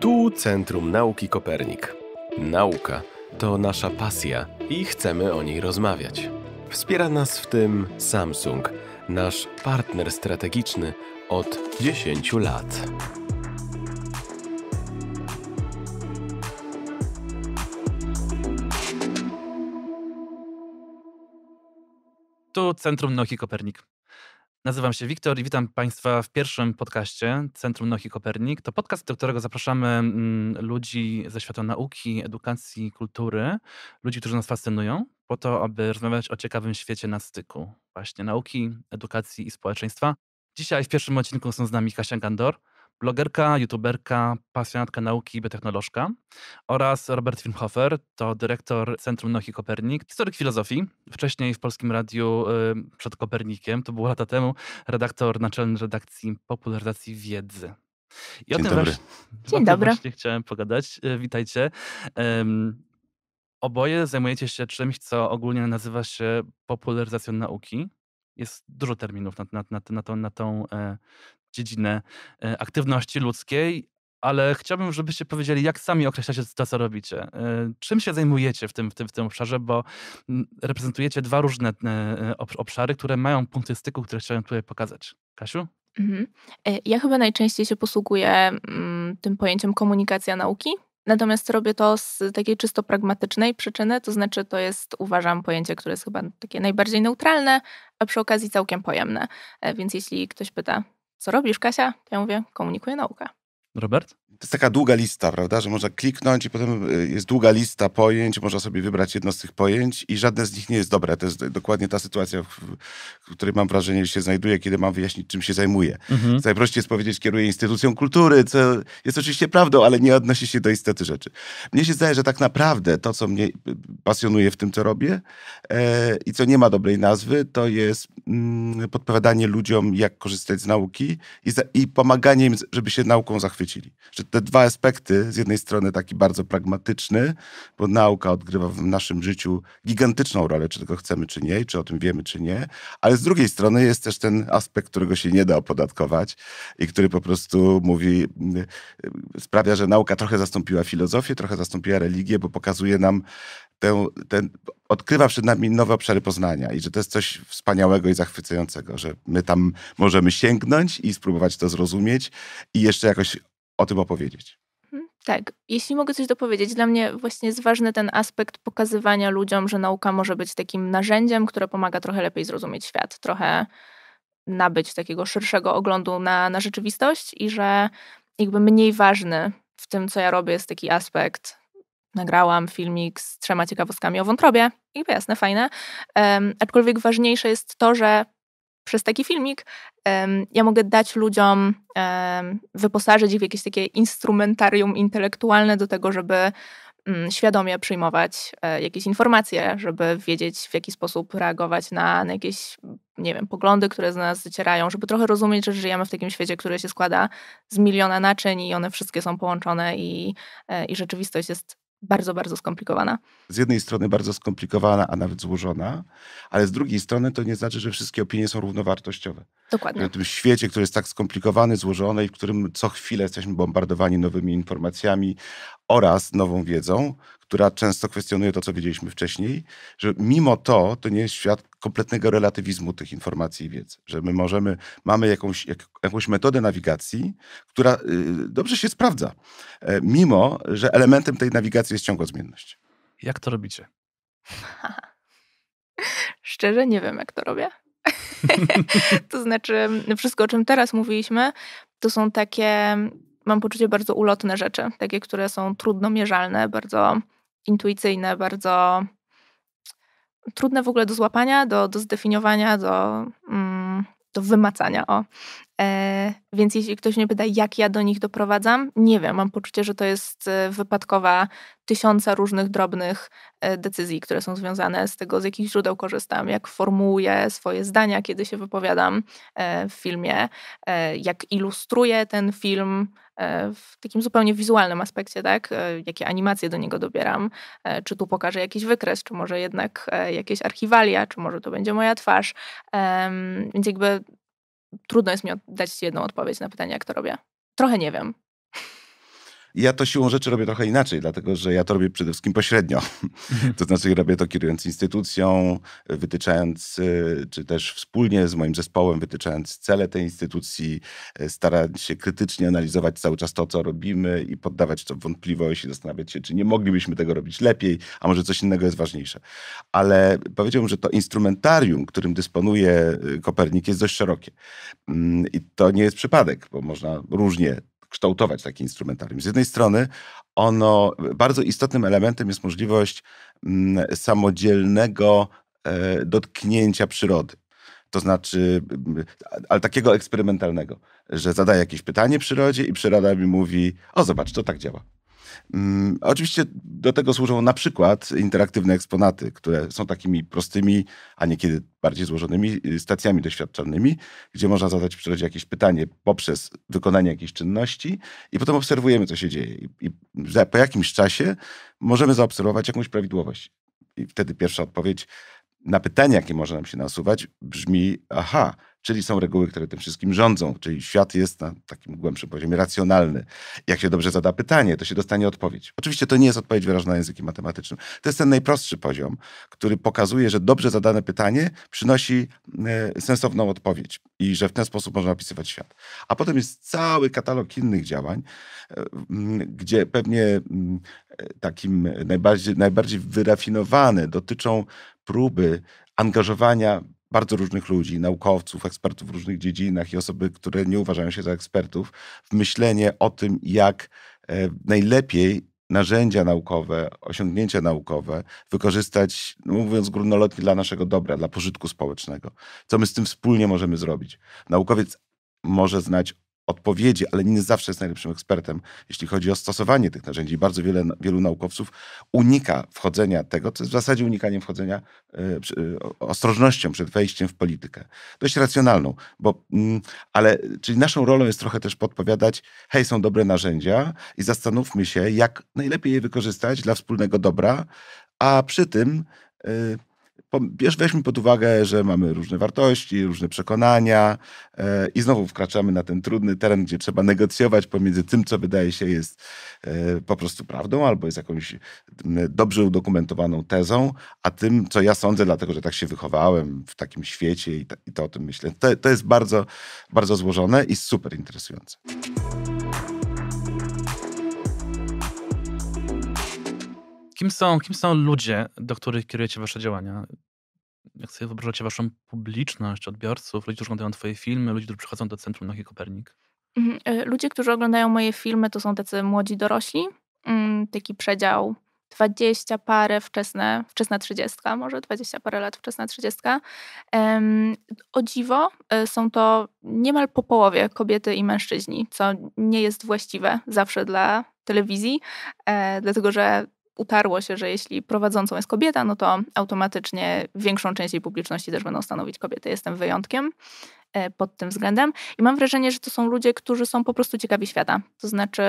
Tu Centrum Nauki Kopernik. Nauka to nasza pasja i chcemy o niej rozmawiać. Wspiera nas w tym Samsung, nasz partner strategiczny od 10 lat. Tu Centrum Nauki Kopernik. Nazywam się Wiktor i witam Państwa w pierwszym podcaście Centrum Nauki Kopernik. To podcast, do którego zapraszamy mm, ludzi ze świata nauki, edukacji, kultury, ludzi, którzy nas fascynują, po to, aby rozmawiać o ciekawym świecie na styku właśnie nauki, edukacji i społeczeństwa. Dzisiaj w pierwszym odcinku są z nami Kasia Gandor, blogerka, youtuberka, pasjonatka nauki i biotechnolożka oraz Robert Filmhofer, to dyrektor Centrum Nauki Kopernik, historyk filozofii, wcześniej w Polskim Radiu y, przed Kopernikiem, to było lata temu, redaktor naczelny redakcji popularyzacji wiedzy. I Dzień dobry. Właśnie, Dzień dobry. Właśnie chciałem pogadać. Y, witajcie. oboje zajmujecie się czymś, co ogólnie nazywa się popularyzacją nauki. Jest dużo terminów na, na, na, na, tą, na, tą, e, dziedzinę e, aktywności ludzkiej, ale chciałbym, żebyście powiedzieli, jak sami określacie to, co robicie. E, czym się zajmujecie w tym, w tym, w tym obszarze, bo mm, reprezentujecie dwa różne e, obszary, które mają punkty styku, które chciałem tutaj pokazać. Kasiu? Mhm. Ja chyba najczęściej się posługuję mm, tym pojęciem komunikacja nauki, Natomiast robię to z takiej czysto pragmatycznej przyczyny, to znaczy to jest, uważam, pojęcie, które jest chyba takie najbardziej neutralne, a przy okazji całkiem pojemne. Więc jeśli ktoś pyta, co robisz, Kasia? Ja mówię, komunikuję naukę. Robert? to jest taka długa lista, prawda, że można kliknąć i potem y, jest długa lista pojęć, można sobie wybrać jedno z tych pojęć i żadne z nich nie jest dobre. To jest dokładnie ta sytuacja, w której mam wrażenie, że się znajduję, kiedy mam wyjaśnić, czym się zajmuję. Mhm. Najprościej jest powiedzieć, kieruję instytucją kultury, co jest oczywiście prawdą, ale nie odnosi się do istoty rzeczy. Mnie się zdaje, że tak naprawdę to, co mnie y, pasjonuje w tym, co robię e, i co nie ma dobrej nazwy, to jest mm, podpowiadanie ludziom, jak korzystać z nauki i, za, i pomaganie im, żeby się nauką zachwycili. Że te dwa aspekty. Z jednej strony taki bardzo pragmatyczny, bo nauka odgrywa w naszym życiu gigantyczną rolę, czy tego chcemy, czy nie, czy o tym wiemy, czy nie. Ale z drugiej strony jest też ten aspekt, którego się nie da opodatkować i który po prostu mówi, y, sprawia, że nauka trochę zastąpiła filozofię, trochę zastąpiła religię, bo pokazuje nam tę, ten, odkrywa przed nami nowe obszary poznania i że to jest coś wspaniałego i zachwycającego, że my tam możemy sięgnąć i spróbować to zrozumieć i jeszcze jakoś o tym opowiedzieć. Mhm. Tak, jeśli mogę coś dopowiedzieć, dla mnie właśnie jest ważny ten aspekt pokazywania ludziom, że nauka może być takim narzędziem, które pomaga trochę lepiej zrozumieć świat, trochę nabyć takiego szerszego oglądu na, na rzeczywistość i że jakby mniej ważny w tym, co ja robię, jest taki aspekt. Nagrałam filmik z trzema ciekawostkami o wątrobie i jasne, fajne. Um, aczkolwiek ważniejsze jest to, że przez taki filmik ja mogę dać ludziom, wyposażyć ich w jakieś takie instrumentarium intelektualne do tego, żeby mm, świadomie przyjmować e, jakieś informacje, żeby wiedzieć, w jaki sposób reagować na, na jakieś, nie wiem, poglądy, które z nas wycierają, żeby trochę rozumieć, że żyjemy w takim świecie, który się składa z miliona naczyń i one wszystkie są połączone i, e, i rzeczywistość jest bardzo, bardzo skomplikowana. Z jednej strony bardzo skomplikowana, a nawet złożona, ale z drugiej strony to nie znaczy, że wszystkie opinie są równowartościowe. Dokładnie. Na tym świecie, który jest tak skomplikowany, złożony i w którym co chwilę jesteśmy bombardowani nowymi informacjami oraz nową wiedzą, która często kwestionuje to, co wiedzieliśmy wcześniej, że mimo to, to nie jest świat kompletnego relatywizmu tych informacji i wiedzy, że my możemy, mamy jakąś, jak, jakąś metodę nawigacji, która y, dobrze się sprawdza, e, mimo, że elementem tej nawigacji jest ciągła zmienność. Jak to robicie? Szczerze nie wiem, jak to robię. to znaczy, wszystko, o czym teraz mówiliśmy, to są takie, mam poczucie, bardzo ulotne rzeczy, takie, które są trudno mierzalne, bardzo intuicyjne, bardzo trudne w ogóle do złapania, do, do zdefiniowania, do, mm, do wymacania. O. E, więc jeśli ktoś mnie pyta, jak ja do nich doprowadzam, nie wiem, mam poczucie, że to jest e, wypadkowa tysiąca różnych drobnych e, decyzji, które są związane z tego, z jakich źródeł korzystam, jak formułuję swoje zdania, kiedy się wypowiadam e, w filmie, jak ilustruję ten film E, w takim zupełnie wizualnym aspekcie, tak? E, jakie animacje do niego dobieram? E, czy tu pokażę jakiś wykres, czy może jednak jakieś archiwalia, czy może to będzie moja twarz? Więc jakby trudno jest mi dać jedną odpowiedź na pytanie, jak to robię. Trochę nie wiem. Ja to siłą rzeczy robię trochę inaczej, dlatego że ja to robię przede wszystkim pośrednio. Mhm. to znaczy robię to kierując instytucją, wytyczając, y, czy też wspólnie z moim zespołem, wytyczając cele tej instytucji, y, starać się krytycznie analizować cały czas to, co robimy i poddawać to wątpliwość i zastanawiać się, czy nie moglibyśmy tego robić lepiej, a może coś innego jest ważniejsze. Ale powiedziałbym, że to instrumentarium, którym dysponuje y, Kopernik jest dość szerokie. Mm, I to nie jest przypadek, bo można różnie kształtować taki instrumentarium. Z jednej strony ono, bardzo istotnym elementem jest możliwość mm, samodzielnego e, dotknięcia przyrody. To znaczy, ale takiego eksperymentalnego, że zadaję jakieś pytanie przyrodzie i przyroda mi mówi: O, zobacz, to tak działa. Mm, oczywiście do tego służą na przykład interaktywne eksponaty, które są takimi prostymi, a niekiedy bardziej złożonymi y, stacjami doświadczalnymi, gdzie można zadać w przyrodzie jakieś pytanie poprzez wykonanie jakiejś czynności i potem obserwujemy, co się dzieje. I, i za, po jakimś czasie możemy zaobserwować jakąś prawidłowość. I wtedy pierwsza odpowiedź na pytanie, jakie może nam się nasuwać, brzmi: aha, czyli są reguły, które tym wszystkim rządzą, czyli świat jest na takim głębszym poziomie racjonalny. Jak się dobrze zada pytanie, to się dostanie odpowiedź. Oczywiście to nie jest odpowiedź wyrażona językiem matematycznym. To jest ten najprostszy poziom, który pokazuje, że dobrze zadane pytanie przynosi e, sensowną odpowiedź i że w ten sposób można opisywać świat. A potem jest cały katalog innych działań, e, gdzie pewnie e, takim najbardziej, najbardziej wyrafinowane dotyczą próby angażowania bardzo różnych ludzi, naukowców, ekspertów w różnych dziedzinach i osoby, które nie uważają się za ekspertów, w myślenie o tym, jak e, najlepiej narzędzia naukowe, osiągnięcia naukowe wykorzystać, no, mówiąc grunolotnie, dla naszego dobra, dla pożytku społecznego. Co my z tym wspólnie możemy zrobić? Naukowiec może znać odpowiedzi, ale nie zawsze jest najlepszym ekspertem, jeśli chodzi o stosowanie tych narzędzi. Bardzo wiele, wielu naukowców unika wchodzenia tego, co jest w zasadzie unikaniem wchodzenia, y, y, ostrożnością przed wejściem w politykę. Dość racjonalną, bo, mm, ale czyli naszą rolą jest trochę też podpowiadać, hej, są dobre narzędzia i zastanówmy się, jak najlepiej je wykorzystać dla wspólnego dobra, a przy tym y, weźmy pod uwagę, że mamy różne wartości, różne przekonania e, i znowu wkraczamy na ten trudny teren, gdzie trzeba negocjować pomiędzy tym, co wydaje się jest e, po prostu prawdą albo jest jakąś dobrze udokumentowaną tezą, a tym, co ja sądzę, dlatego że tak się wychowałem w takim świecie i, i to o tym myślę. To, to jest bardzo, bardzo złożone i super interesujące. Kim są, kim są ludzie, do których kierujecie wasze działania? Jak sobie wyobrażacie waszą publiczność, odbiorców, ludzi, którzy oglądają twoje filmy, ludzi, którzy przychodzą do Centrum Nauki Kopernik? Mhm, e, ludzie, którzy oglądają moje filmy, to są tacy młodzi dorośli. Mm, taki przedział 20 parę, wczesne, wczesna 30, może 20 parę lat, wczesna 30. O dziwo e, są to niemal po połowie kobiety i mężczyźni, co nie jest właściwe zawsze dla telewizji, e, dlatego że utarło się, że jeśli prowadzącą jest kobieta, no to automatycznie większą część jej publiczności też będą stanowić kobiety. Jestem wyjątkiem e, pod tym względem. I mam wrażenie, że to są ludzie, którzy są po prostu ciekawi świata. To znaczy,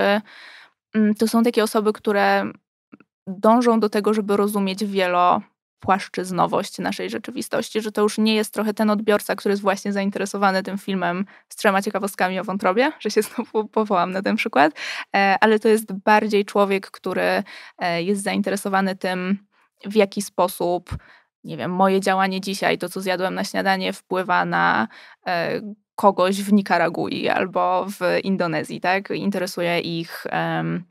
mm, to są takie osoby, które dążą do tego, żeby rozumieć wielo płaszczyznowość naszej rzeczywistości, że to już nie jest trochę ten odbiorca, który jest właśnie zainteresowany tym filmem z trzema ciekawostkami o wątrobie, że się znowu powołam na ten przykład, e, ale to jest bardziej człowiek, który e, jest zainteresowany tym, w jaki sposób, nie wiem, moje działanie dzisiaj, to co zjadłem na śniadanie, wpływa na e, kogoś w Nikaragui albo w Indonezji, tak? Interesuje ich. Um,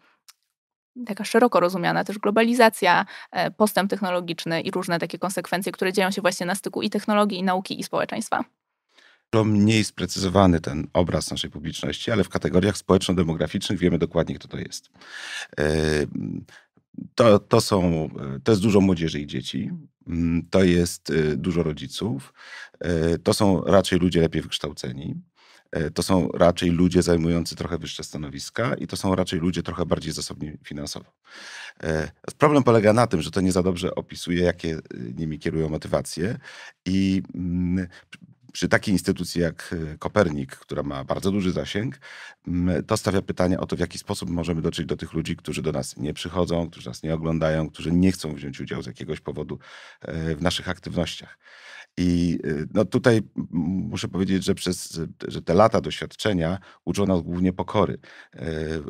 taka szeroko rozumiana też globalizacja, e, postęp technologiczny i różne takie konsekwencje, które dzieją się właśnie na styku i technologii, i nauki, i społeczeństwa? Dużo mniej sprecyzowany ten obraz naszej publiczności, ale w kategoriach społeczno-demograficznych wiemy dokładnie, kto to jest. E, to, to, są, e, to jest dużo młodzieży i dzieci, mm, to jest dużo rodziców, to są raczej ludzie lepiej wykształceni, E, to są raczej ludzie zajmujący trochę wyższe stanowiska i to są raczej ludzie trochę bardziej zasobni finansowo. E, problem polega na tym, że to nie za dobrze opisuje, jakie y, nimi kierują motywacje i mm, przy takiej instytucji jak y, Kopernik, która ma bardzo duży zasięg, mm, to stawia pytania o to, w jaki sposób możemy dotrzeć do tych ludzi, którzy do nas nie przychodzą, którzy nas nie oglądają, którzy nie chcą wziąć udziału z jakiegoś powodu e, w naszych aktywnościach. I y, no tutaj muszę powiedzieć, że przez że te lata doświadczenia uczą nas głównie pokory.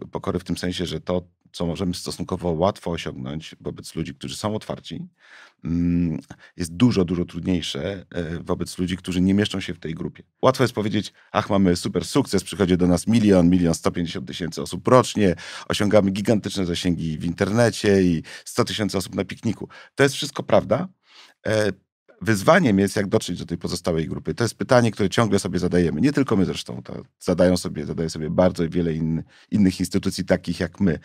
Y, pokory w tym sensie, że to, co możemy stosunkowo łatwo osiągnąć wobec ludzi, którzy są otwarci, mm, jest dużo, dużo trudniejsze y, wobec ludzi, którzy nie mieszczą się w tej grupie. Łatwo jest powiedzieć, ach, mamy super sukces, przychodzi do nas milion, milion sto pięćdziesiąt tysięcy osób rocznie, osiągamy gigantyczne zasięgi w internecie i sto tysięcy osób na pikniku. To jest wszystko prawda wyzwaniem jest, jak dotrzeć do tej pozostałej grupy. To jest pytanie, które ciągle sobie zadajemy. Nie tylko my zresztą, to zadają sobie, zadaje sobie bardzo wiele in, innych instytucji, takich jak my.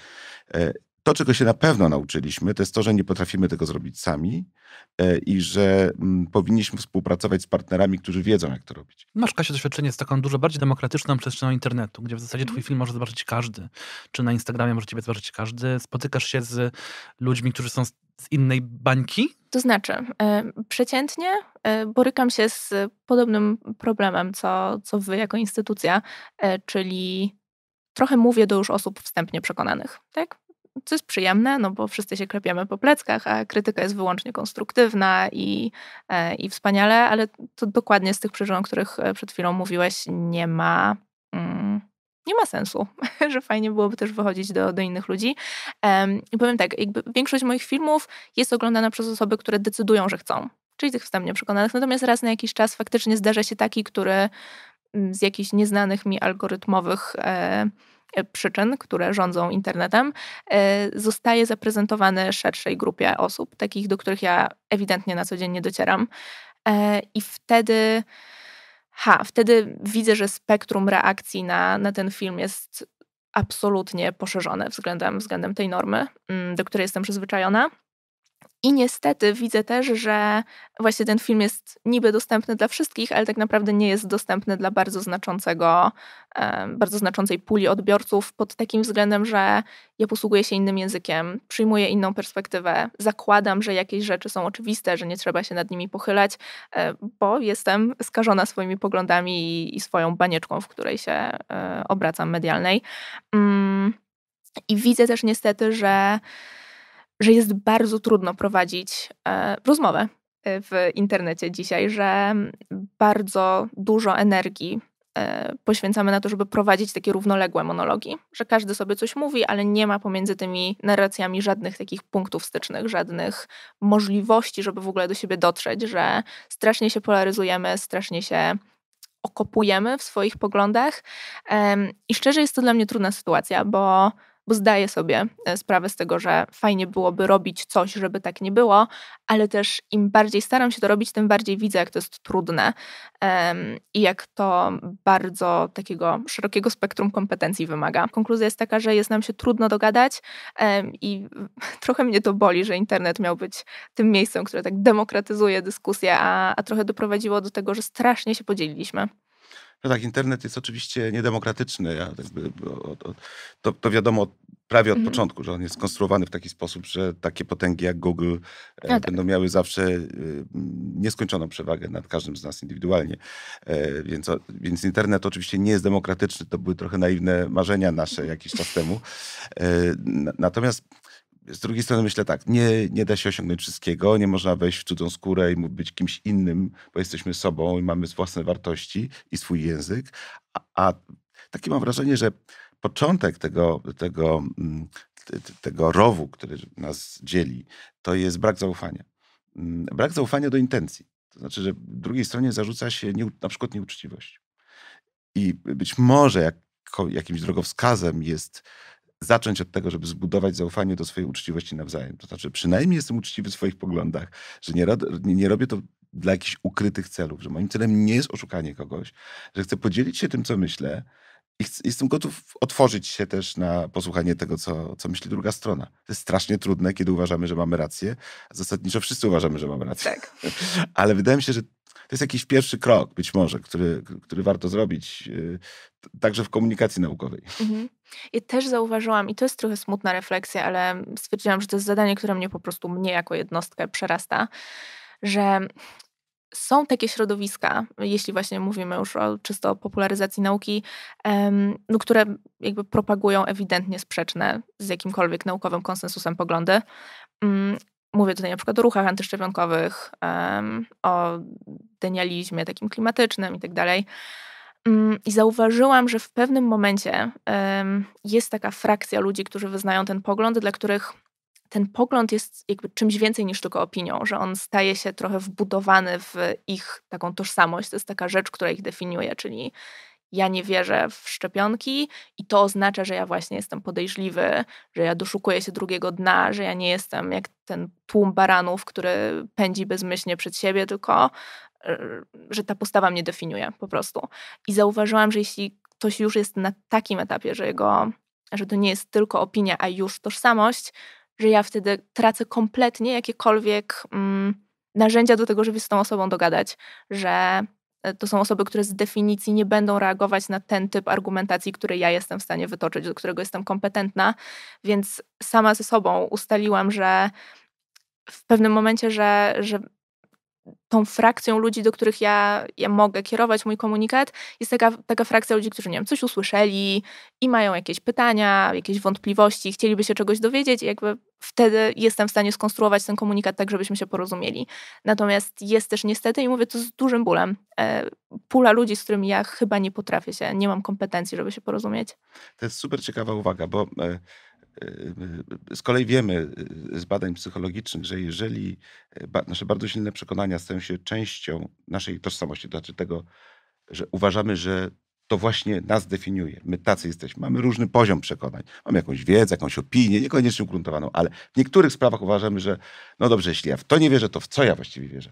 E, to, czego się na pewno nauczyliśmy, to jest to, że nie potrafimy tego zrobić sami e, i że mm, powinniśmy współpracować z partnerami, którzy wiedzą, jak to robić. Masz, Kasia, doświadczenie z taką dużo bardziej demokratyczną przestrzenią internetu, gdzie w zasadzie twój mhm. film może zobaczyć każdy, czy na Instagramie może ciebie zobaczyć każdy. Spotykasz się z ludźmi, którzy są z innej bańki, to znaczy, e, przeciętnie e, borykam się z podobnym problemem, co, co wy jako instytucja, e, czyli trochę mówię do już osób wstępnie przekonanych, tak? Co jest przyjemne, no bo wszyscy się klepiemy po pleckach, a krytyka jest wyłącznie konstruktywna i, i wspaniale, ale to dokładnie z tych przyczyn, o których przed chwilą mówiłeś, nie ma... Mm, nie ma sensu, że fajnie byłoby też wychodzić do, do innych ludzi. Um, I powiem tak, jakby większość moich filmów jest oglądana przez osoby, które decydują, że chcą, czyli tych wstępnie przekonanych. Natomiast raz na jakiś czas faktycznie zdarza się taki, który mm, z jakichś nieznanych mi algorytmowych e, e, przyczyn, które rządzą internetem, e, zostaje zaprezentowany szerszej grupie osób, takich, do których ja ewidentnie na co dzień nie docieram. E, I wtedy ha, wtedy widzę, że spektrum reakcji na, na ten film jest absolutnie poszerzone względem, względem tej normy, mm, do której jestem przyzwyczajona. I niestety widzę też, że właśnie ten film jest niby dostępny dla wszystkich, ale tak naprawdę nie jest dostępny dla bardzo znaczącego, bardzo znaczącej puli odbiorców pod takim względem, że ja posługuję się innym językiem, przyjmuję inną perspektywę, zakładam, że jakieś rzeczy są oczywiste, że nie trzeba się nad nimi pochylać, e, bo jestem skażona swoimi poglądami i swoją banieczką, w której się e, obracam medialnej. Mm, I widzę też niestety, że że jest bardzo trudno prowadzić e, rozmowę e, w internecie dzisiaj, że mm, bardzo dużo energii e, poświęcamy na to, żeby prowadzić takie równoległe monologi, że każdy sobie coś mówi, ale nie ma pomiędzy tymi narracjami żadnych takich punktów stycznych, żadnych możliwości, żeby w ogóle do siebie dotrzeć, że strasznie się polaryzujemy, strasznie się okopujemy w swoich poglądach. I szczerze jest to dla mnie trudna sytuacja, bo bo zdaję sobie e, sprawę z tego, że fajnie byłoby robić coś, żeby tak nie było, ale też im bardziej staram się to robić, tym bardziej widzę, jak to jest trudne i jak to bardzo takiego szerokiego spektrum kompetencji wymaga. Konkluzja jest taka, że jest nam się trudno dogadać i trochę mnie to boli, że internet miał być tym miejscem, które tak demokratyzuje dyskusję, a, a trochę doprowadziło do tego, że strasznie się podzieliliśmy. No tak, internet jest oczywiście niedemokratyczny. Ja, to, to wiadomo prawie od mhm. początku, że on jest skonstruowany w taki sposób, że takie potęgi jak Google e, no tak. będą miały zawsze e, nieskończoną przewagę nad każdym z nas indywidualnie. E, więc, więc internet oczywiście nie jest demokratyczny. To były trochę naiwne marzenia nasze mhm. jakiś czas temu. Natomiast z drugiej strony myślę tak, nie, nie da się osiągnąć wszystkiego, nie można wejść w cudzą skórę i być kimś innym, bo jesteśmy sobą i mamy własne wartości i swój język. A, a takie mam wrażenie, że początek tego, tego, mm, tego rowu, który nas dzieli, to jest brak zaufania. Mm, brak zaufania do intencji. To znaczy, że drugiej stronie zarzuca się nie, na przykład nieuczciwość. I być może jak, jakimś drogowskazem jest zacząć od tego, żeby zbudować zaufanie do swojej uczciwości nawzajem. To znaczy, przynajmniej jestem uczciwy w swoich poglądach, że nie, nie robię to dla jakichś ukrytych celów, że moim celem nie jest oszukanie kogoś, że chcę podzielić się tym, co myślę i chcę, jestem gotów otworzyć się też na posłuchanie tego, co, co myśli druga strona. To jest strasznie trudne, kiedy uważamy, że mamy rację. Zasadniczo wszyscy uważamy, że mamy rację. Tak. Ale wydaje mi się, że to jest jakiś pierwszy krok, być może, który, który warto zrobić yy, także w komunikacji naukowej. Mhm. I też zauważyłam, i to jest trochę smutna refleksja, ale stwierdziłam, że to jest zadanie, które mnie po prostu, mnie jako jednostkę przerasta, że są takie środowiska, jeśli właśnie mówimy już o czysto popularyzacji nauki, no, które jakby propagują ewidentnie sprzeczne z jakimkolwiek naukowym konsensusem poglądy. Mm, Mówię tutaj na przykład o ruchach antyszczepionkowych, o denializmie takim klimatycznym i tak dalej. Mm, I zauważyłam, że w pewnym momencie jest taka frakcja ludzi, którzy wyznają ten pogląd, dla których ten pogląd jest jakby czymś więcej niż tylko opinią, że on staje się trochę wbudowany w ich taką tożsamość. To jest taka rzecz, która ich definiuje, czyli ja nie wierzę w szczepionki i to oznacza, że ja właśnie jestem podejrzliwy, że ja doszukuję się drugiego dna, że ja nie jestem jak ten tłum baranów, który pędzi bezmyślnie przed siebie, tylko e, że ta postawa mnie definiuje po prostu. I zauważyłam, że jeśli ktoś już jest na takim etapie, że jego, że to nie jest tylko opinia, a już tożsamość, że ja wtedy tracę kompletnie jakiekolwiek mm, narzędzia do tego, żeby z tą osobą dogadać, że E, to są osoby, które z definicji nie będą reagować na ten typ argumentacji, który ja jestem w stanie wytoczyć, do którego jestem kompetentna, więc sama ze sobą ustaliłam, że w pewnym momencie, że, że tą frakcją ludzi, do których ja, ja mogę kierować mój komunikat, jest taka, taka frakcja ludzi, którzy, nie wiem, coś usłyszeli i mają jakieś pytania, jakieś wątpliwości, chcieliby się czegoś dowiedzieć i jakby wtedy jestem w stanie skonstruować ten komunikat tak, żebyśmy się porozumieli. Natomiast jest też niestety, i mówię to z dużym bólem, e, pula ludzi, z którymi ja chyba nie potrafię się, nie mam kompetencji, żeby się porozumieć. To jest super ciekawa uwaga, bo e, Y, y, y, z kolei wiemy z badań psychologicznych, że jeżeli nasze bardzo silne przekonania stają się częścią naszej tożsamości, to znaczy tego, że uważamy, że to właśnie nas definiuje. My tacy jesteśmy. Mamy różny poziom przekonań. Mamy jakąś wiedzę, jakąś opinię, niekoniecznie ugruntowaną, ale w niektórych sprawach uważamy, że no dobrze, jeśli ja w to nie wierzę, to w co ja właściwie wierzę?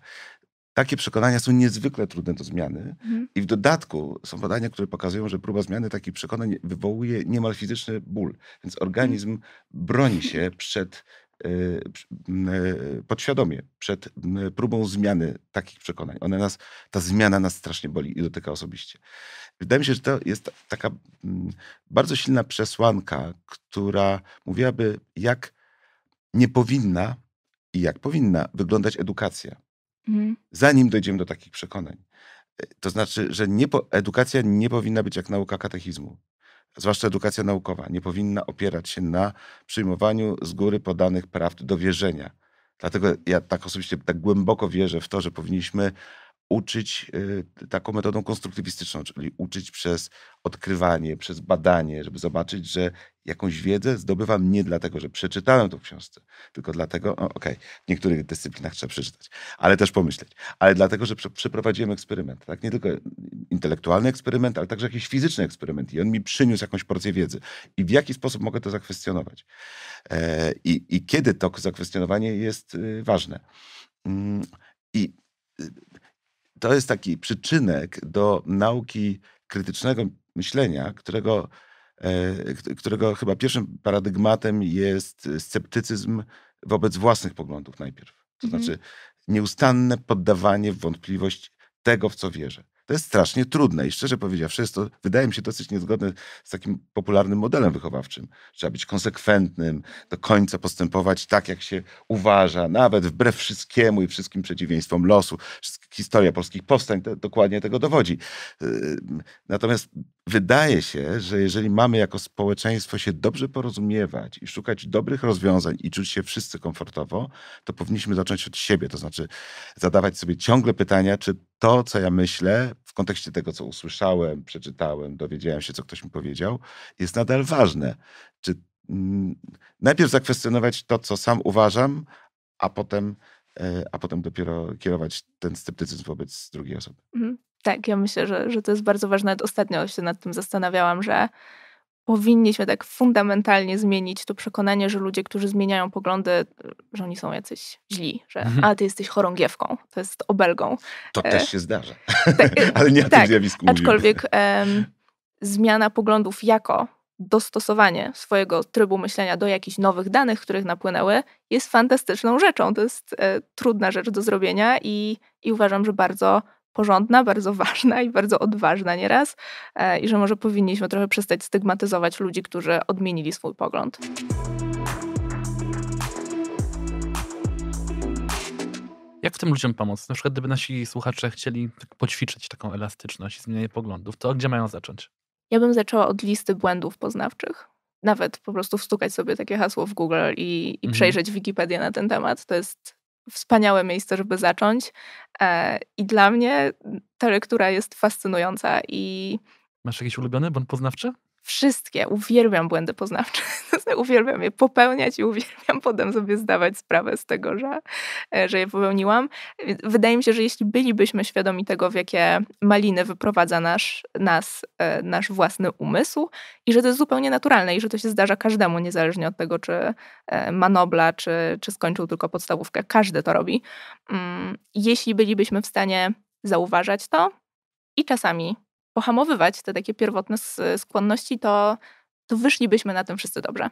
Takie przekonania są niezwykle trudne do zmiany mhm. i w dodatku są badania, które pokazują, że próba zmiany takich przekonań wywołuje niemal fizyczny ból. Więc organizm mhm. broni się przed e, e, podświadomie przed próbą zmiany takich przekonań. One nas, ta zmiana nas strasznie boli i dotyka osobiście. Wydaje mi się, że to jest taka bardzo silna przesłanka, która mówiłaby, jak nie powinna i jak powinna wyglądać edukacja. Mhm. zanim dojdziemy do takich przekonań. E, to znaczy, że nie po, edukacja nie powinna być jak nauka katechizmu. Zwłaszcza edukacja naukowa nie powinna opierać się na przyjmowaniu z góry podanych prawd do wierzenia. Dlatego ja tak osobiście tak głęboko wierzę w to, że powinniśmy uczyć y, taką metodą konstruktywistyczną, czyli uczyć przez odkrywanie, przez badanie, żeby zobaczyć, że jakąś wiedzę zdobywam nie dlatego, że przeczytałem to w książce, tylko dlatego, okej, okay, w niektórych dyscyplinach trzeba przeczytać, ale też pomyśleć, ale dlatego, że przeprowadziłem eksperyment, tak? Nie tylko intelektualny eksperyment, ale także jakiś fizyczny eksperyment i on mi przyniósł jakąś porcję wiedzy. I w jaki sposób mogę to zakwestionować? E, I, i kiedy to zakwestionowanie jest y, ważne? Mm, I y, to jest taki przyczynek do nauki krytycznego myślenia, którego, e, którego chyba pierwszym paradygmatem jest sceptycyzm wobec własnych poglądów najpierw. To mhm. znaczy nieustanne poddawanie w wątpliwość tego, w co wierzę. To jest strasznie trudne i szczerze powiedziawszy, jest to, wydaje mi się, dosyć niezgodne z takim popularnym modelem wychowawczym. Trzeba być konsekwentnym, do końca postępować tak, jak się uważa, nawet wbrew wszystkiemu i wszystkim przeciwieństwom losu. Historia polskich powstań to, dokładnie tego dowodzi. Yy, natomiast wydaje się, że jeżeli mamy jako społeczeństwo się dobrze porozumiewać i szukać dobrych rozwiązań i czuć się wszyscy komfortowo, to powinniśmy zacząć od siebie, to znaczy zadawać sobie ciągle pytania, czy to, co ja myślę, w kontekście tego, co usłyszałem, przeczytałem, dowiedziałem się, co ktoś mi powiedział, jest nadal ważne. Czy mm, najpierw zakwestionować to, co sam uważam, a potem, e, a potem dopiero kierować ten sceptycyzm wobec drugiej osoby. Mhm tak, ja myślę, że, że to jest bardzo ważne. Ostatnio się nad tym zastanawiałam, że powinniśmy tak fundamentalnie zmienić to przekonanie, że ludzie, którzy zmieniają poglądy, że oni są jacyś źli, że mhm. a ty jesteś chorągiewką, to jest obelgą. To e... też się zdarza, tak, ale nie na tak, tym zjawisku Aczkolwiek em, zmiana poglądów jako dostosowanie swojego trybu myślenia do jakichś nowych danych, których napłynęły, jest fantastyczną rzeczą. To jest e, trudna rzecz do zrobienia i, i uważam, że bardzo porządna, bardzo ważna i bardzo odważna nieraz, e, i że może powinniśmy trochę przestać stygmatyzować ludzi, którzy odmienili swój pogląd. Jak tym ludziom pomóc? Na przykład, gdyby nasi słuchacze chcieli tak poćwiczyć taką elastyczność i zmieniać poglądów, to gdzie mają zacząć? Ja bym zaczęła od listy błędów poznawczych. Nawet po prostu wstukać sobie takie hasło w Google i, i mhm. przejrzeć Wikipedię na ten temat. To jest wspaniałe miejsce, żeby zacząć. E, I dla mnie ta lektura jest fascynująca i. Masz jakieś ulubione, bądź poznawcze? wszystkie, uwielbiam błędy poznawcze, uwielbiam je popełniać i uwielbiam potem sobie zdawać sprawę z tego, że, e, że je popełniłam. Wydaje mi się, że jeśli bylibyśmy świadomi tego, w jakie maliny wyprowadza nasz, nas e, nasz własny umysł i że to jest zupełnie naturalne i że to się zdarza każdemu, niezależnie od tego, czy e, nobla, czy, czy skończył tylko podstawówkę, każdy to robi. Mm, jeśli bylibyśmy w stanie zauważać to i czasami pohamowywać te takie pierwotne skłonności, to, to wyszlibyśmy na tym wszyscy dobrze.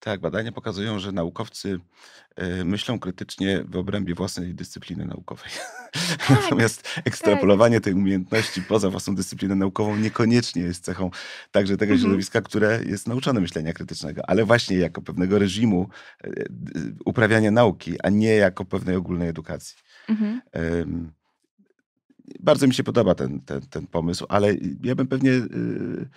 Tak, badania pokazują, że naukowcy e, myślą krytycznie w obrębie własnej dyscypliny naukowej. Tak, Natomiast tak. ekstrapolowanie tak. tej umiejętności poza własną dyscyplinę naukową niekoniecznie jest cechą także tego mhm. środowiska, które jest nauczone myślenia krytycznego, ale właśnie jako pewnego reżimu e, uprawiania nauki, a nie jako pewnej ogólnej edukacji. Mhm. Um, bardzo mi się podoba ten, ten, ten pomysł, ale ja bym pewnie y,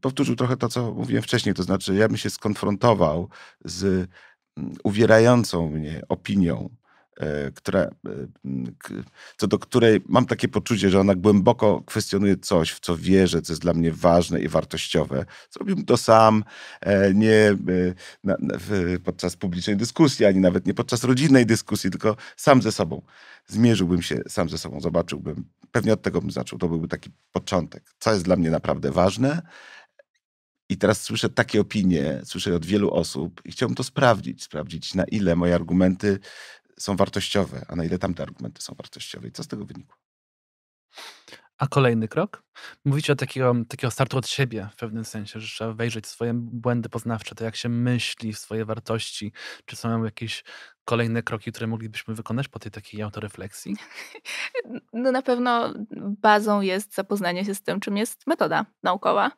powtórzył trochę to, co mówiłem wcześniej, to znaczy ja bym się skonfrontował z mm, uwierającą mnie opinią E, która, e, co do której mam takie poczucie, że ona głęboko kwestionuje coś, w co wierzę, co jest dla mnie ważne i wartościowe. Zrobiłbym to sam, e, nie podczas publicznej dyskusji, ani nawet nie podczas rodzinnej dyskusji, tylko sam ze sobą. Zmierzyłbym się sam ze sobą, zobaczyłbym. Pewnie od tego bym zaczął. To byłby taki początek. Co jest dla mnie naprawdę ważne? I teraz słyszę takie opinie, słyszę od wielu osób i chciałbym to sprawdzić, sprawdzić na ile moje argumenty są wartościowe, a na ile tamte argumenty są wartościowe i co z tego wynikło. A kolejny krok? Mówicie o takiego, takiego startu od siebie w pewnym sensie, że trzeba wejrzeć w swoje błędy poznawcze, to jak się myśli, w swoje wartości. Czy są jakieś kolejne kroki, które moglibyśmy wykonać po tej takiej autorefleksji? No na pewno bazą jest zapoznanie się z tym, czym jest metoda naukowa,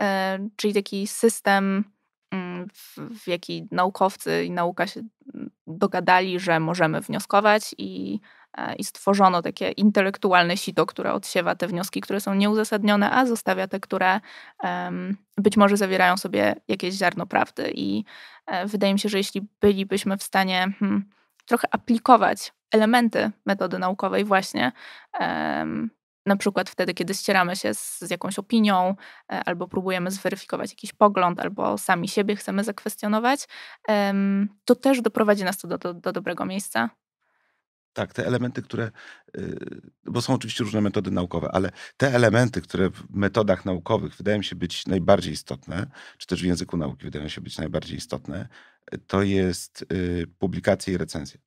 e, czyli taki system Mm, w, w jaki naukowcy i nauka się mm, dogadali, że możemy wnioskować i, e, i stworzono takie intelektualne sito, które odsiewa te wnioski, które są nieuzasadnione, a zostawia te, które um, być może zawierają sobie jakieś ziarno prawdy. I e, wydaje mi się, że jeśli bylibyśmy w stanie hmm, trochę aplikować elementy metody naukowej właśnie, um, na przykład wtedy, kiedy ścieramy się z, z jakąś opinią, e, albo próbujemy zweryfikować jakiś pogląd, albo sami siebie chcemy zakwestionować, to też doprowadzi nas to do, do, do dobrego miejsca. Tak, te elementy, które, y, bo są oczywiście różne metody naukowe, ale te elementy, które w metodach naukowych wydają się być najbardziej istotne, czy też w języku nauki wydają się być najbardziej istotne, to jest y, publikacja i recenzja.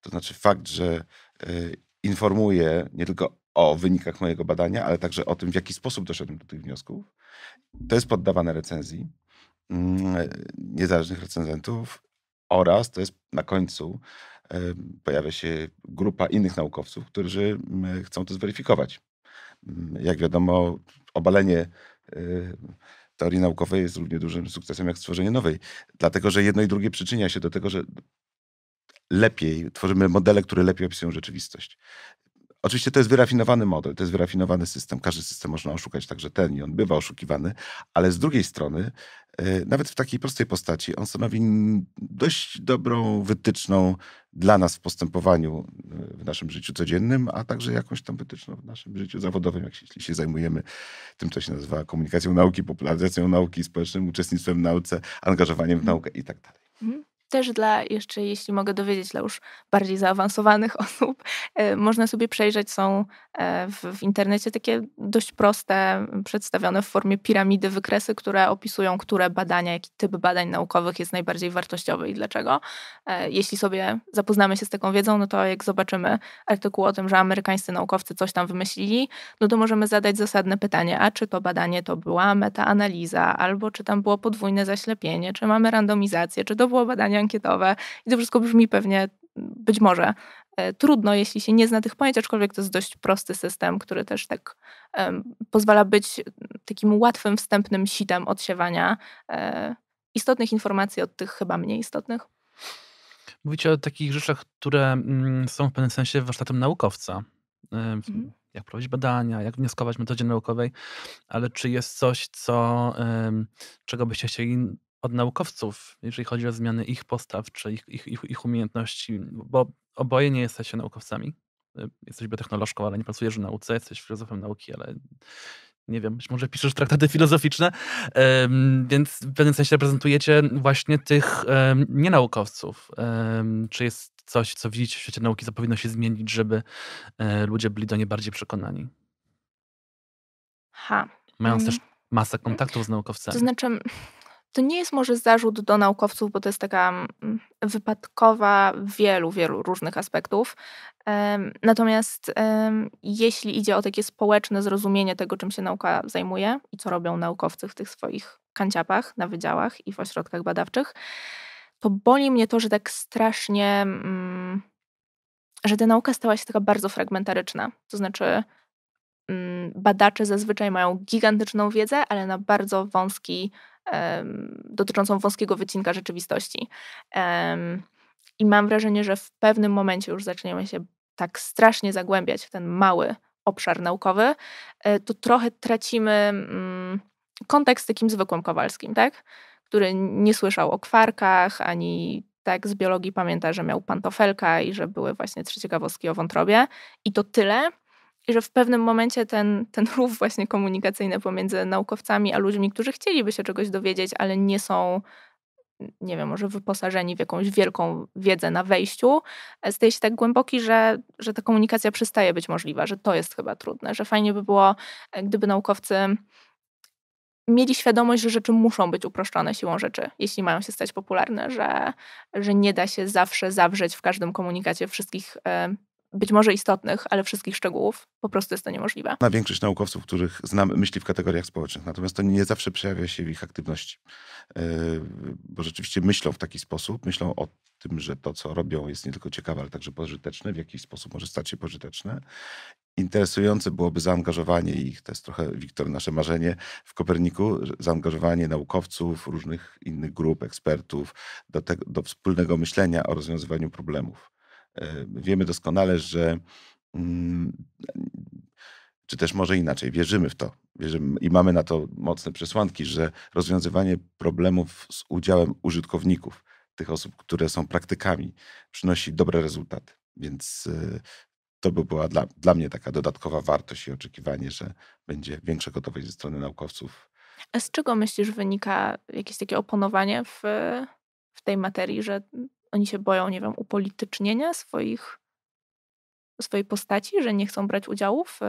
To znaczy fakt, że y, informuje nie tylko o wynikach mojego badania, ale także o tym, w jaki sposób doszedłem do tych wniosków. To jest poddawane recenzji mm, niezależnych recenzentów oraz to jest na końcu pojawia się grupa innych naukowców, którzy mm, chcą to zweryfikować. Mm, jak wiadomo, obalenie e, teorii naukowej jest równie dużym sukcesem jak stworzenie nowej, dlatego że jedno i drugie przyczynia się do tego, że lepiej, tworzymy modele, które lepiej opisują rzeczywistość. Oczywiście to jest wyrafinowany model, to jest wyrafinowany system. Każdy system można oszukać, także ten i on bywa oszukiwany, ale z drugiej strony, y, nawet w takiej prostej postaci, on stanowi dość dobrą wytyczną dla nas w postępowaniu y, w naszym życiu codziennym, a także jakąś tam wytyczną w naszym życiu zawodowym, jak się, jeśli się zajmujemy tym, co się nazywa komunikacją nauki, popularyzacją nauki, społecznym uczestnictwem w nauce, angażowaniem w naukę i tak dalej. Mhm też dla, jeszcze jeśli mogę dowiedzieć, dla już bardziej zaawansowanych osób, e, można sobie przejrzeć, są e, w, w internecie takie dość proste, przedstawione w formie piramidy wykresy, które opisują, które badania, jaki typ badań naukowych jest najbardziej wartościowy i dlaczego. E, jeśli sobie zapoznamy się z taką wiedzą, no to jak zobaczymy artykuł o tym, że amerykańscy naukowcy coś tam wymyślili, no to możemy zadać zasadne pytanie, a czy to badanie to była metaanaliza, albo czy tam było podwójne zaślepienie, czy mamy randomizację, czy to było badanie ankietowe i to wszystko brzmi pewnie, być może, e, trudno, jeśli się nie zna tych pojęć, aczkolwiek to jest dość prosty system, który też tak um, pozwala być takim łatwym, wstępnym sitem odsiewania e, istotnych informacji od tych chyba mniej istotnych. Mówicie o takich rzeczach, które mm, są w pewnym sensie warsztatem naukowca. E, mhm. Jak prowadzić badania, jak wnioskować w metodzie naukowej, ale czy jest coś, co, czego byście chcieli od naukowców, jeżeli chodzi o zmiany ich postaw czy ich, ich, ich, ich umiejętności, bo oboje nie jesteście naukowcami. Y, jesteś biotechnolożką, ale nie pracujesz w nauce, jesteś filozofem nauki, ale nie wiem, być może piszesz traktaty filozoficzne, więc w pewnym sensie reprezentujecie właśnie tych nienaukowców. Czy jest coś, co widzicie w świecie nauki, co powinno się zmienić, żeby e, ludzie byli do niej bardziej przekonani? Ha. Mając mm. też masę kontaktów z naukowcami. To znaczy, to nie jest może zarzut do naukowców, bo to jest taka mm, wypadkowa wielu, wielu różnych aspektów. Natomiast jeśli idzie o takie społeczne zrozumienie tego, czym się nauka zajmuje i co robią naukowcy w tych swoich kanciapach, na wydziałach i w ośrodkach badawczych, to boli mnie to, że tak strasznie, mm, że ta nauka stała się taka bardzo fragmentaryczna. To znaczy, mm, badacze zazwyczaj mają gigantyczną wiedzę, ale na bardzo wąski dotyczącą wąskiego wycinka rzeczywistości. I mam wrażenie, że w pewnym momencie już zaczniemy się tak strasznie zagłębiać w ten mały obszar naukowy, e, to trochę tracimy mm, kontekst takim zwykłym Kowalskim, tak? który nie słyszał o kwarkach, ani tak z biologii pamięta, że miał pantofelka i że były właśnie trzy ciekawostki o wątrobie i to tyle i że w pewnym momencie ten, ten rów właśnie komunikacyjny pomiędzy naukowcami a ludźmi, którzy chcieliby się czegoś dowiedzieć, ale nie są, nie wiem, może wyposażeni w jakąś wielką wiedzę na wejściu, e, staje się tak głęboki, że, że ta komunikacja przestaje być możliwa, że to jest chyba trudne, że fajnie by było, e, gdyby naukowcy mieli świadomość, że rzeczy muszą być uproszczone siłą rzeczy, jeśli mają się stać popularne, że, że nie da się zawsze zawrzeć w każdym komunikacie wszystkich e, być może istotnych, ale wszystkich szczegółów. Po prostu jest to niemożliwe. Na większość naukowców, których znam, myśli w kategoriach społecznych, natomiast to nie zawsze przejawia się w ich aktywności, yy, bo rzeczywiście myślą w taki sposób, myślą o tym, że to, co robią, jest nie tylko ciekawe, ale także pożyteczne, w jakiś sposób może stać się pożyteczne interesujące byłoby zaangażowanie ich, to jest trochę, Wiktor, nasze marzenie w Koperniku, zaangażowanie naukowców, różnych innych grup, ekspertów do, te, do wspólnego myślenia o rozwiązywaniu problemów. E, wiemy doskonale, że mm, czy też może inaczej, wierzymy w to. Wierzymy i mamy na to mocne przesłanki, że rozwiązywanie problemów z udziałem użytkowników, tych osób, które są praktykami, przynosi dobre rezultaty. Więc e, to by była dla, dla mnie taka dodatkowa wartość i oczekiwanie, że będzie większa gotowość ze strony naukowców. A z czego myślisz wynika jakieś takie oponowanie w, w tej materii, że oni się boją, nie wiem, upolitycznienia swoich, swojej postaci, że nie chcą brać udziału w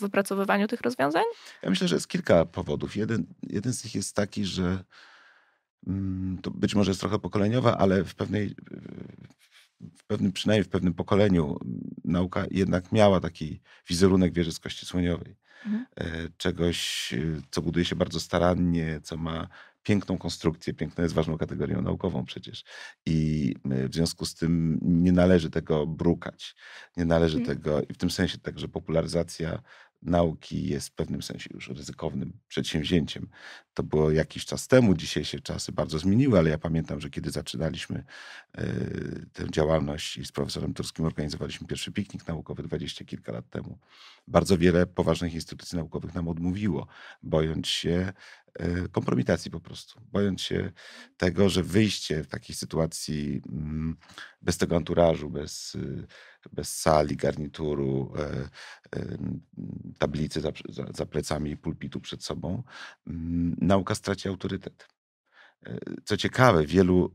wypracowywaniu tych rozwiązań? Ja myślę, że jest kilka powodów. Jeden, jeden z nich jest taki, że mm, to być może jest trochę pokoleniowa, ale w pewnej, w pewnym, przynajmniej w pewnym pokoleniu mm, nauka jednak miała taki wizerunek wieży z kości słoniowej. Mhm. E, czegoś, e, co buduje się bardzo starannie, co ma piękną konstrukcję. Piękno jest ważną kategorią naukową przecież. I y, w związku z tym nie należy tego brukać. Nie należy hmm. tego, i w tym sensie także popularyzacja nauki jest w pewnym sensie już ryzykownym przedsięwzięciem. To było jakiś czas temu, dzisiaj się czasy bardzo zmieniły, ale ja pamiętam, że kiedy zaczynaliśmy y, tę działalność i z profesorem Turskim organizowaliśmy pierwszy piknik naukowy dwadzieścia kilka lat temu, bardzo wiele poważnych instytucji naukowych nam odmówiło, bojąc się E, kompromitacji po prostu. Bojąc się tego, że wyjście w takiej sytuacji mm, bez tego anturażu, bez, y, bez sali, garnituru, e, e, tablicy za, za plecami i pulpitu przed sobą, mm, nauka straci autorytet. Co ciekawe, wielu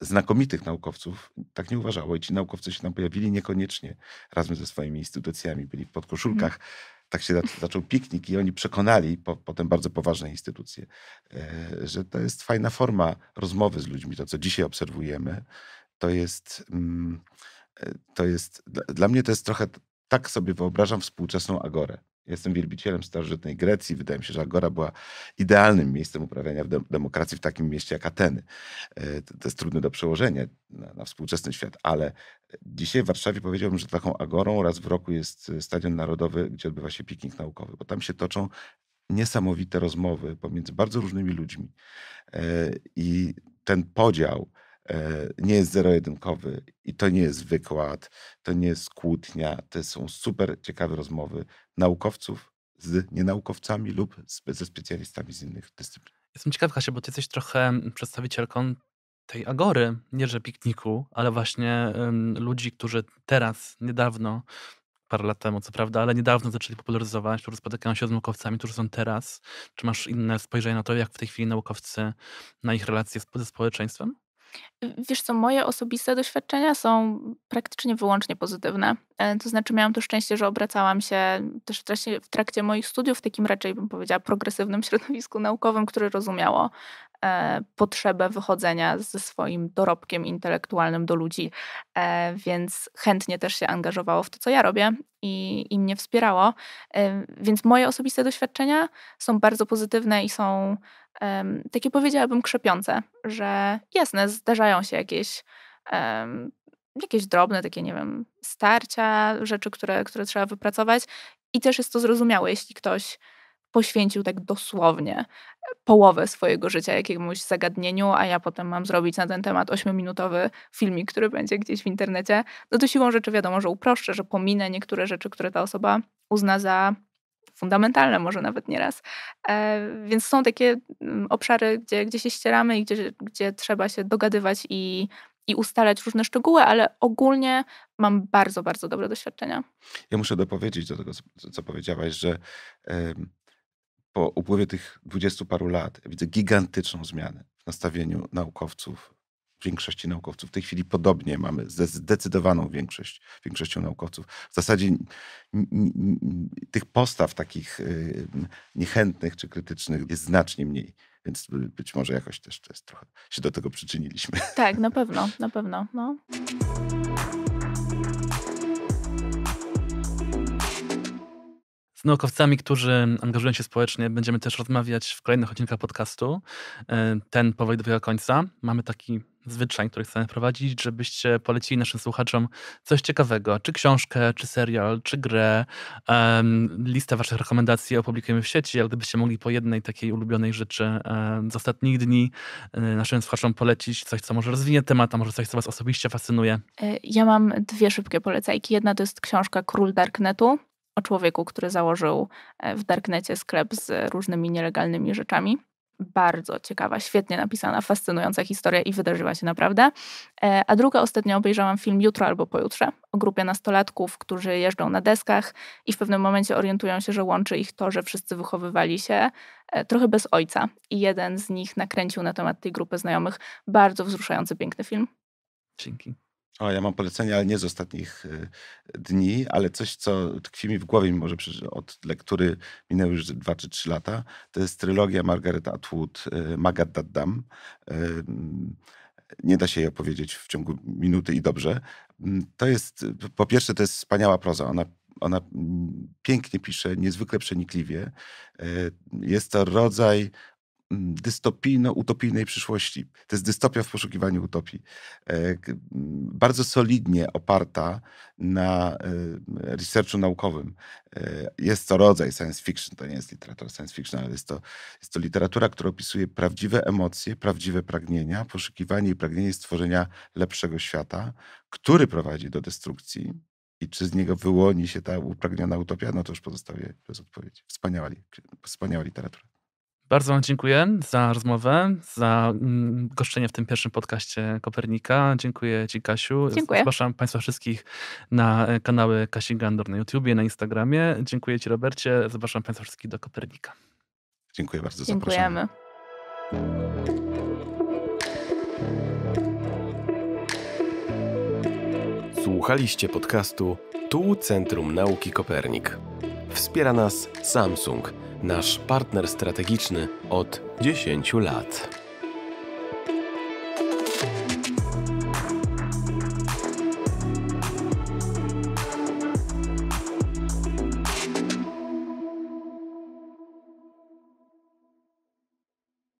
znakomitych naukowców tak nie uważało i ci naukowcy się tam pojawili niekoniecznie razem ze swoimi instytucjami, byli w podkoszulkach. Mhm tak się zaczął piknik i oni przekonali po, potem bardzo poważne instytucje, e, że to jest fajna forma rozmowy z ludźmi. To, co dzisiaj obserwujemy, to jest, mm, e, to jest dla mnie to jest trochę, tak sobie wyobrażam współczesną agorę. Jestem wielbicielem starożytnej Grecji. Wydaje mi się, że Agora była idealnym miejscem uprawiania demokracji w takim mieście jak Ateny. E, to jest trudne do przełożenia na, na współczesny świat, ale dzisiaj w Warszawie powiedziałbym, że taką Agorą raz w roku jest Stadion Narodowy, gdzie odbywa się piknik naukowy, bo tam się toczą niesamowite rozmowy pomiędzy bardzo różnymi ludźmi. E, I ten podział E, nie jest zero-jedynkowy i to nie jest wykład, to nie jest kłótnia, to są super ciekawe rozmowy naukowców z nienaukowcami lub ze specjalistami z innych dyscyplin. Jestem ciekaw, Kasia, bo ty jesteś trochę mm, przedstawicielką tej agory, nie że pikniku, ale właśnie ludzi, którzy teraz, niedawno, parę lat temu, co prawda, ale niedawno zaczęli popularyzować, którzy spotykają się z naukowcami, którzy są teraz. Czy masz inne spojrzenie na to, jak w tej chwili naukowcy, na ich relacje ze społeczeństwem? Wiesz co, moje osobiste doświadczenia są praktycznie wyłącznie pozytywne. E, to znaczy miałam to szczęście, że obracałam się też w trakcie, w trakcie moich studiów w takim raczej, bym powiedziała, progresywnym środowisku naukowym, które rozumiało e, potrzebę wychodzenia ze swoim dorobkiem intelektualnym do ludzi, e, więc chętnie też się angażowało w to, co ja robię i, i mnie wspierało. Więc moje osobiste doświadczenia są bardzo pozytywne i są um, takie powiedziałabym krzepiące, że jasne, zdarzają się jakieś, um, jakieś drobne takie, nie wiem, starcia, rzeczy, które, które trzeba wypracować i też jest to zrozumiałe, jeśli ktoś poświęcił tak dosłownie połowę swojego życia jakiemuś zagadnieniu, a ja potem mam zrobić na ten temat ośmiominutowy filmik, który będzie gdzieś w internecie, no to siłą rzeczy wiadomo, że uproszczę, że pominę niektóre rzeczy, które ta osoba uzna za fundamentalne może nawet nieraz. E, więc są takie mm, obszary, gdzie, gdzie się ścieramy i gdzie, gdzie trzeba się dogadywać i, i ustalać różne szczegóły, ale ogólnie mam bardzo, bardzo dobre doświadczenia. Ja muszę dopowiedzieć do tego, co powiedziałaś, że po upływie tych dwudziestu paru lat widzę gigantyczną zmianę w nastawieniu naukowców większości naukowców. W tej chwili podobnie mamy ze zdecydowaną większość, większością naukowców. W zasadzie tych postaw takich niechętnych czy krytycznych jest znacznie mniej. Więc być może jakoś też, też trochę się do tego przyczyniliśmy. Tak, na pewno, na pewno. No. Z naukowcami, którzy angażują się społecznie, będziemy też rozmawiać w kolejnych odcinkach podcastu. E, ten powoli do końca. Mamy taki zwyczaj, których chcemy prowadzić, żebyście polecili naszym słuchaczom coś ciekawego, czy książkę, czy serial, czy grę. Um, listę waszych rekomendacji opublikujemy w sieci, ale gdybyście mogli po jednej takiej ulubionej rzeczy um, z ostatnich dni um, naszym słuchaczom polecić coś, co może rozwinie temat, a może coś, co was osobiście fascynuje. E, ja mam dwie szybkie polecajki. Jedna to jest książka Król Darknetu o człowieku, który założył e, w Darknecie sklep z różnymi nielegalnymi rzeczami bardzo ciekawa, świetnie napisana, fascynująca historia i wydarzyła się naprawdę. E, a druga ostatnio obejrzałam film Jutro albo Pojutrze o grupie nastolatków, którzy jeżdżą na deskach i w pewnym momencie orientują się, że łączy ich to, że wszyscy wychowywali się e, trochę bez ojca. I jeden z nich nakręcił na temat tej grupy znajomych bardzo wzruszający, piękny film. Dzięki. O, ja mam polecenie, ale nie z ostatnich y, dni, ale coś, co tkwi mi w głowie, mimo że od lektury minęły już dwa czy trzy lata, to jest trylogia Margaret Atwood, y, Magad Daddam. Nie da się jej opowiedzieć w ciągu minuty i dobrze. To jest, y, po pierwsze, to jest wspaniała proza. Ona ona mm, pięknie pisze, niezwykle przenikliwie. Jest to rodzaj dystopijno-utopijnej przyszłości. To jest dystopia w poszukiwaniu utopii. E, bardzo solidnie oparta na e, researchu naukowym. E, jest to rodzaj science fiction, to nie jest literatura science fiction, ale jest to, jest to literatura, która opisuje prawdziwe emocje, prawdziwe pragnienia, poszukiwanie i pragnienie stworzenia lepszego świata, który prowadzi do destrukcji, i czy z niego wyłoni się ta upragniona utopia, no to już pozostawię bez odpowiedzi. Wspaniała, wspaniała literatura. Bardzo Wam dziękuję za rozmowę, za mm, goszczenie w tym pierwszym podcaście Kopernika. Dziękuję Ci, Kasiu. Dziękuję. Zapraszam Państwa wszystkich na e, kanały Kasi Gandor na YouTubie, na Instagramie. Dziękuję Ci, Robercie. Zapraszam Państwa wszystkich do Kopernika. Dziękuję bardzo. Dziękujemy. Zapraszamy. Słuchaliście podcastu Tu Centrum Nauki Kopernik wspiera nas Samsung, nasz partner strategiczny od 10 lat.